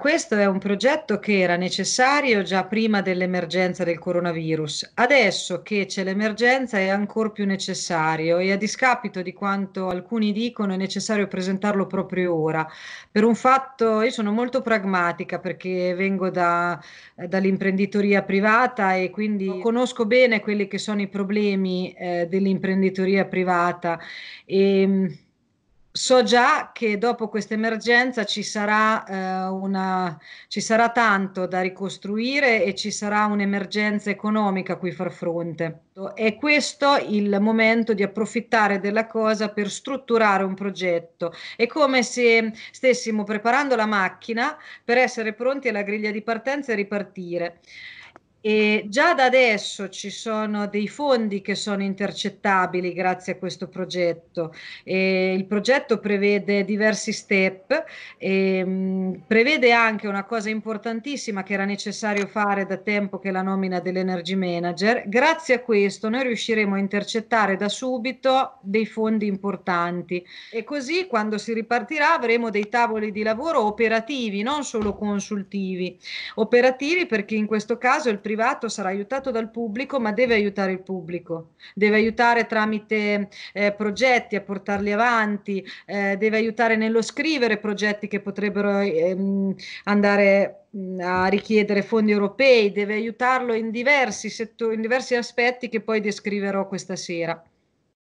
Questo è un progetto che era necessario già prima dell'emergenza del coronavirus. Adesso che c'è l'emergenza è ancora più necessario e a discapito di quanto alcuni dicono è necessario presentarlo proprio ora. Per un fatto, io sono molto pragmatica perché vengo da, eh, dall'imprenditoria privata e quindi conosco bene quelli che sono i problemi eh, dell'imprenditoria privata e ehm, so già che dopo questa emergenza ci, sarà, eh, ci sarà tanto da ricostruire e ci sarà un'emergenza economica a cui far fronte. È questo il momento di approfittare della cosa per strutturare un progetto. È come se stessimo preparando la macchina per essere pronti alla griglia di partenza e ripartire. E già da adesso ci sono dei fondi che sono intercettabili grazie a questo progetto. E il progetto prevede diversi step, e, ehm, mh, prevede anche una cosa importantissima che era necessario fare da tempo che è la nomina dell'energy manager. Grazie a questo noi riusciremo a intercettare da subito dei fondi importanti e così quando si ripartirà avremo dei tavoli di lavoro operativi, non solo consultivi. Operativi perché in questo caso il privato sarà aiutato dal pubblico, ma deve aiutare il pubblico, deve aiutare tramite eh, progetti a portarli avanti, eh, deve aiutare nello scrivere progetti che potrebbero ehm, andare a richiedere fondi europei, deve aiutarlo in diversi, settori, in diversi aspetti che poi descriverò questa sera.